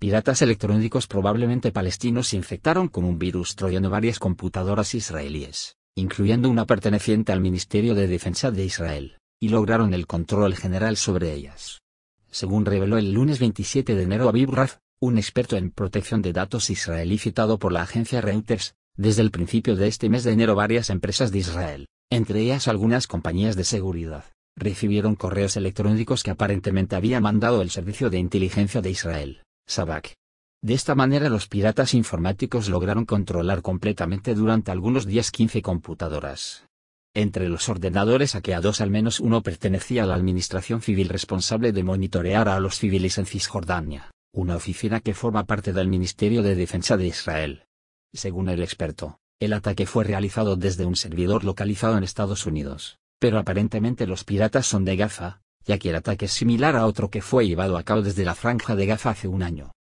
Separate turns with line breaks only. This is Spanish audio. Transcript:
Piratas electrónicos probablemente palestinos infectaron con un virus troyano varias computadoras israelíes, incluyendo una perteneciente al Ministerio de Defensa de Israel, y lograron el control general sobre ellas. Según reveló el lunes 27 de enero Aviv Raf, un experto en protección de datos israelí citado por la agencia Reuters, desde el principio de este mes de enero varias empresas de Israel, entre ellas algunas compañías de seguridad, recibieron correos electrónicos que aparentemente había mandado el Servicio de Inteligencia de Israel, SABAC. De esta manera los piratas informáticos lograron controlar completamente durante algunos días 15 computadoras. Entre los ordenadores a dos al menos uno pertenecía a la administración civil responsable de monitorear a los civiles en Cisjordania, una oficina que forma parte del Ministerio de Defensa de Israel. Según el experto, el ataque fue realizado desde un servidor localizado en Estados Unidos, pero aparentemente los piratas son de Gaza, ya que el ataque es similar a otro que fue llevado a cabo desde la Franja de Gaza hace un año.